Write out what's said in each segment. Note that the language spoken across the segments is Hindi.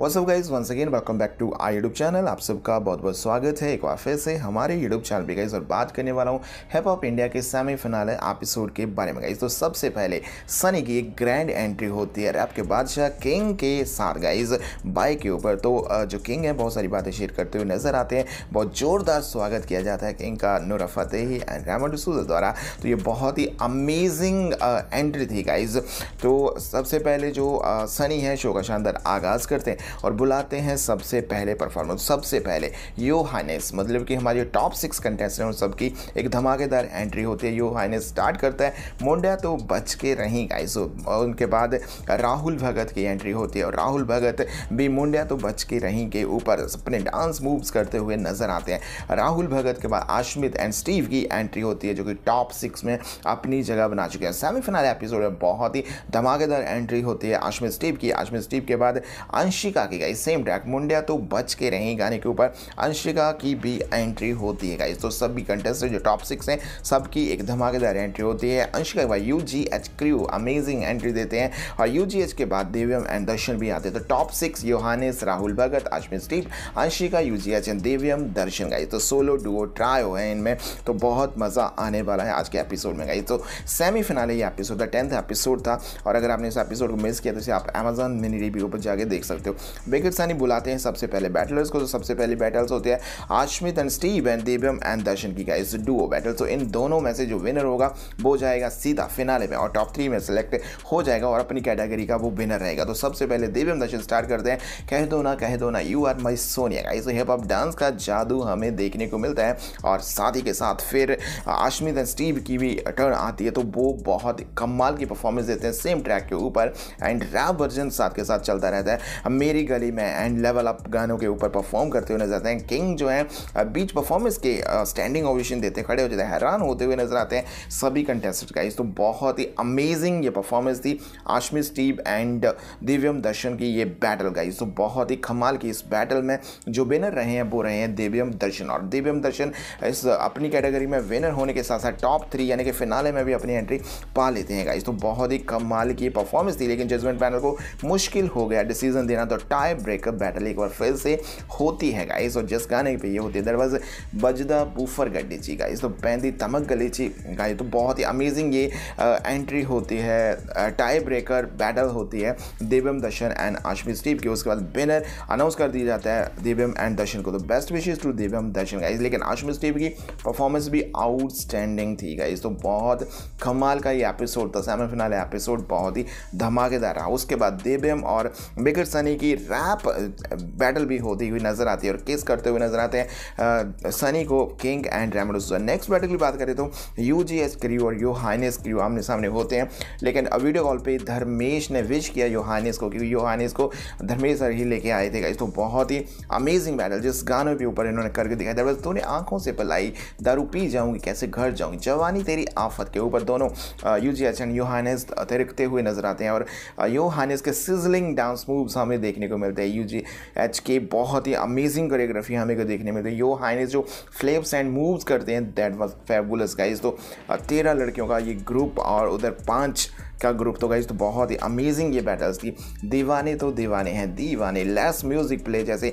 WhatsApp guys once again welcome back to I YouTube channel आप सबका बहुत बहुत स्वागत है एक बार फिर से हमारे यूट्यूब चैनल पे गाइज और बात करने वाला हूँ हैप ऑफ इंडिया के सेमीफाइनल एपिसोड के बारे में गाइज तो सबसे पहले सनी की एक ग्रैंड एंट्री होती है रैप के बादशाह किंग के साथ गाइज बाइक के ऊपर तो जो किंग है बहुत सारी बातें शेयर करते हुए नजर आते हैं बहुत ज़ोरदार स्वागत किया जाता है किंग का Nora Fatehi and Remo D'Souza द्वारा तो ये बहुत ही अमेजिंग एंट्री थी गाइज तो सबसे पहले जो सनी है शो का शानदार आगाज़ करते हैं और बुलाते हैं सबसे पहले परफॉर्मेंस सबसे पहले यो हाइनेस मतलब कि हमारे टॉप सिक्स कंटेस्टेंट उन सबकी एक धमाकेदार एंट्री होती है यो हाइनेस स्टार्ट करता है मोंडिया तो बच के रहीं गाइस और उनके बाद राहुल भगत की एंट्री होती है और राहुल भगत भी मुंडिया तो बच के रहीं के ऊपर अपने डांस मूव्स करते हुए नजर आते हैं राहुल भगत के बाद आशमित एंड स्टीव की एंट्री होती है जो कि टॉप सिक्स में अपनी जगह बना चुके हैं सेमीफाइनल एपिसोड में बहुत ही धमाकेदार एंट्री होती है आशमित स्टीव की आशमित स्टीव के बाद अंशी अंशिका की गाइस सेम ट्रैक मुंडिया तो बच के रहे गाने के ऊपर अंशिका की भी एंट्री होती है गाइस तो सभी कंटेस्टेंट जो टॉप सिक्स हैं सबकी एक धमाकेदार एंट्री होती है अंशिका के बाद U G H crew amazing entry देते हैं और यू जी एच के बाद देव्यम एंड दर्शन भी आते हैं तो top six Yohannes Rahul Bhagat Ashwin Steve Anshika U G H and Devyam Darshan guys तो सोलो डुओ ट्राई हो इनमें तो बहुत मज़ा आने वाला है आज के एपिसोड में गाइस तो सेमीफिनाले ये एपिसोड था टेंथ एपिसोड था और अगर आपने इस एपिसोड को मिस किया तो इसे आप अमेजोन मिनी रिव्यू पर जाके देख सकते हो बेकट सानी बुलाते हैं सबसे पहले बैटलर्स को तो सबसे पहले बैटल्स होते हैं Ashmit and Steve and Devam and Darshan की गाइज डुओ बैटल तो इन दोनों में से जो विनर होगा वो जाएगा सीधा फिनाले में और टॉप थ्री में सेलेक्ट हो जाएगा और अपनी कैटेगरी का वो विनर रहेगा तो सबसे पहले देवम दर्शन स्टार्ट करते हैं कह दो ना कह दो ना you are my Soniya guys तो हिप हॉप डांस का जादू हमें देखने को मिलता है और साथ ही के साथ फिर आशमित एंड स्टीव की भी टर्न आती है तो वो बहुत कमाल की परफॉर्मेंस देते हैं सेम ट्रैक के ऊपर एंड रैप वर्जन साथ के साथ चलता रहता है मेरी गली में एंड लेवल अप गानों के ऊपर परफॉर्म करते हुए नजर आते हैं किंग जो है बीच परफॉर्मेंस के स्टैंडिंग ऑडिशन देते खड़े हो जाते हैं हैरान होते हुए नजर आते हैं सभी कंटेस्टेंट का तो बहुत ही अमेजिंग ये परफॉर्मेंस थी आशमी स्टीव एंड दिव्यम दर्शन की ये बैटल गाइज तो बहुत ही कमाल की इस बैटल में जो विनर रहे हैं वो रहे हैं दिव्यम दर्शन और दिव्यम दर्शन इस अपनी कैटेगरी में विनर होने के साथ साथ टॉप थ्री यानी कि फिनाले में भी अपनी एंट्री पा लेते हैं गाइज तो बहुत ही कमाल की परफॉर्मेंस थी लेकिन जजमेंट पैनल को मुश्किल हो गया डिसीजन देना तो और टाई ब्रेकअप बैटल एक बार फिर से होती है गाइस और जिस गाने पे ये होती है दरवाज बजदा बूफर गड्डी जी गाइस तो बैंदी तमक गली जी गाइस तो बहुत ही अमेजिंग ये एंट्री होती है टाई ब्रेकर बैटल होती है देवम दर्शन एंड आशमी स्टीप की उसके बाद विनर अनाउंस कर दिया जाता है देवम एंड दर्शन को तो best wishes to Devam Darshan guys लेकिन आशमी स्टीप की परफॉर्मेंस भी आउटस्टैंडिंग थी गाइज तो बहुत कमाल का ये एपिसोड था सेमीफिनल एपिसोड बहुत ही धमाकेदार रहा उसके बाद देवम और बिकर सनी की की रैप बैटल भी होती हुई नजर आती है और किस करते हुए नजर आते हैं सनी को King and Remo D'Souza next battle की बात करें तो यू जी एस क्रियो और यो हाइनेस क्रियो आमने सामने होते हैं लेकिन वीडियो कॉल पर धर्मेश ने विश किया यो हाइनेस को क्योंकि यो हाइनेस को धर्मेश सर ही लेके आए थे इस तो बहुत ही अमेजिंग बैटल जिस गानों के ऊपर इन्होंने करके दिखाया था बस तूने आंखों से पलाई दारू पी जाऊंगी कैसे घर जाऊंगी जवानी तेरी आफत के ऊपर दोनों U G S and Yo Highness तिरकते हुए नजर आते हैं और यो हाइनेस के सिजलिंग डांस मूव्स हमें देखने देखने को मिलता है यू जी एच के बहुत ही अमेजिंग कोरियोग्राफी हमें को देखने मिलती है यो हाइनेस जो फ्लेप्स एंड मूव्स करते हैं दैट वॉज फेबुलस गाइज तो तेरह लड़कियों का ये ग्रुप और उधर पाँच का ग्रुप तो गाइज तो बहुत ही अमेजिंग ये बैटल्स थी दीवाने तो दीवाने हैं दीवाने लेस म्यूजिक प्ले जैसे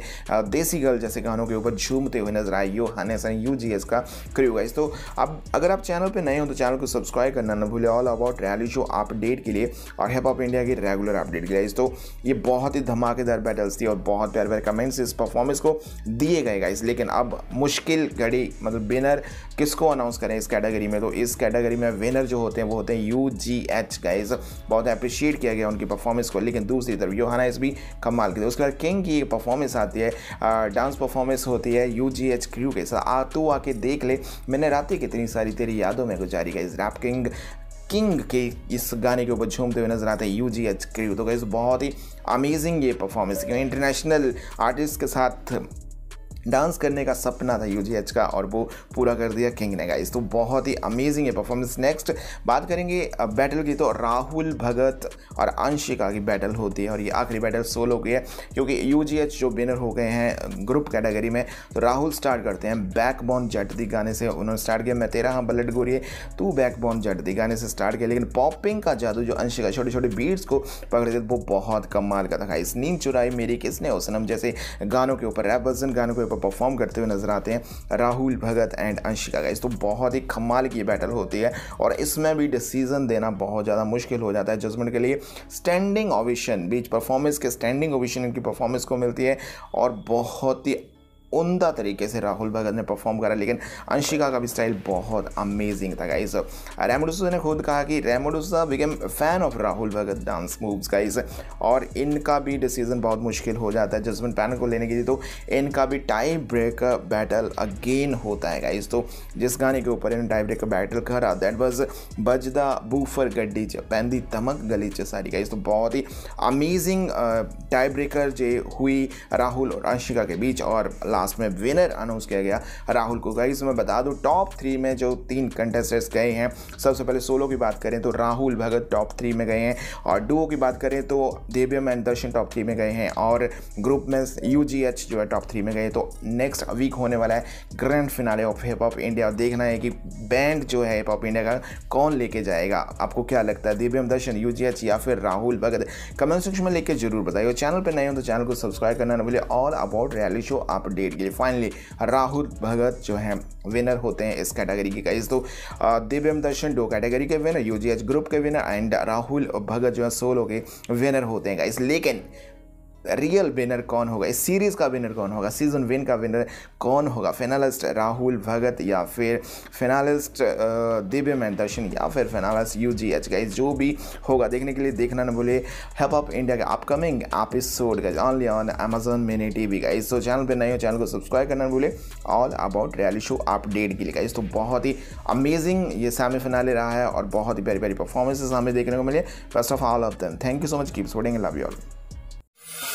देसी गर्ल जैसे गानों के ऊपर झूमते हुए नजर आए Yo S and U G S का क्रू गाइज तो अब अगर आप चैनल पर नए हो तो चैनल को सब्सक्राइब करना ना भूले all about reality show update के लिए और हिप हॉप इंडिया की रेगुलर अपडेट के लिए तो ये बहुत ही धमाकेदार बैटल्स थी और बहुत प्यार प्यार कमेंट्स इस परफॉर्मेंस को दिए गए गाइज लेकिन अब मुश्किल घड़ी मतलब विनर किसको अनाउंस करें इस कैटेगरी में तो इस कैटेगरी में विनर जो होते हैं वो होते हैं U G H guys guys बहुत अप्रिशिएट किया गया उनकी परफॉर्मेंस को लेकिन दूसरी तरफ योहाना इस भी कमाल की उसके बाद किंग की परफॉर्मेंस आती है डांस परफॉर्मेंस होती है यू जी एच क्रू के साथ आ तू आके देख ले मैंने रात ही कितनी सारी तेरी यादों में गुजारी गई रैप किंग किंग के इस गाने के ऊपर झूमते हुए नजर आते हैं यू जी एच क्रू तो गाइज बहुत ही अमेजिंग ये परफॉर्मेंस इंटरनेशनल आर्टिस्ट के साथ डांस करने का सपना था यू का और वो पूरा कर दिया किंग ने गाइस तो बहुत ही अमेजिंग है परफॉर्मेंस नेक्स्ट बात करेंगे बैटल की तो राहुल भगत और अंशिका की बैटल होती है और ये आखिरी बैटल सोलो की है क्योंकि यू जो विनर हो गए हैं ग्रुप कैटेगरी में तो राहुल स्टार्ट करते हैं बैकबोन जट दी गाने से उन्होंने स्टार्ट किया मैं तेरा हाँ गोरी है तू बैकबोन जट दी गाने से स्टार्ट किया लेकिन पॉपिंग का जादू जो अंशिका छोटे छोटे बीट्स को पकड़े थे वो बहुत कमाल का था इस नींद चुराई मेरी किसने ओ सनम जैसे गानों के ऊपर रैप वर्जन गानों के ऊपर परफॉर्म करते हुए नजर आते हैं राहुल भगत एंड अंशिका गाइज तो बहुत ही कमाल की बैटल होती है और इसमें भी डिसीजन देना बहुत ज़्यादा मुश्किल हो जाता है जजमेंट के लिए स्टैंडिंग ओविशन बीच परफॉर्मेंस के स्टैंडिंग ओविशन इनकी परफॉर्मेंस को मिलती है और बहुत ही उमदा तरीके से राहुल भगत ने परफॉर्म करा लेकिन अंशिका का भी स्टाइल बहुत अमेजिंग था गाइस रेमोडोसा ने खुद कहा कि Remo D'Souza became fan of Rahul Bhagat dance moves guys और इनका भी डिसीजन बहुत मुश्किल हो जाता है जजमेंट पैन को लेने के लिए तो इनका भी टाई ब्रेक बैटल अगेन होता है गाइस तो जिस गाने के ऊपर इन्हें टाई ब्रेक बैटल करा दैट वॉज बजदा बूफर गड्डी च पैंदी तमक गली च सारी गाइस तो बहुत ही अमेजिंग टाई ब्रेकर जे हुई राहुल और अंशिका के बीच और लास्ट में विनर अनाउंस किया गया राहुल को गाइज मैं बता दूँ टॉप थ्री में जो तीन कंटेस्टेंट्स गए हैं सबसे पहले सोलो की बात करें तो राहुल भगत टॉप थ्री में गए हैं और डुओ की बात करें तो Devyam and Darshan top three में गए हैं और ग्रुप में यू जो है टॉप थ्री में गए तो नेक्स्ट वीक होने वाला है grand finale of Hip Hop India और देखना है कि बैंड जो है हिप हॉप इंडिया का कौन लेके जाएगा आपको क्या लगता है दिव्यम दर्शन यू या फिर राहुल भगत कमेंट सेक्शन में लेकर जरूर बताइए चैनल पर नए हो तो चैनल को सब्सक्राइब करना ना भूलिए all about reality show update category के लिए फाइनली राहुल भगत जो है विनर होते हैं इस कैटेगरी के कई तो दिव्यम दर्शन दो कैटेगरी के विनर यूजीएच ग्रुप के विनर एंड राहुल भगत जो है सोलो के विनर होते हैं गाइज लेकिन रियल विनर कौन होगा इस सीरीज़ का विनर कौन होगा सीजन विन का विनर कौन होगा फेनालिस्ट राहुल भगत या फिर फेनालिस्ट दिव्य मैन दर्शन या फिर finalist U G H guys जो भी होगा देखने के लिए देखना ना भूलिए हेप अप इंडिया का upcoming episode guys only on Amazon mini T V guys तो चैनल पर नए हो चैनल को सब्सक्राइब करना भूलिए all about reality show update के लिए गाइज तो बहुत ही अमेजिंग ये सेमीफाइनल रहा है और बहुत ही प्यारी प्यारी परफॉर्मेंसेस हमें देखने को मिले first of all of then thank you so much keep sending love you all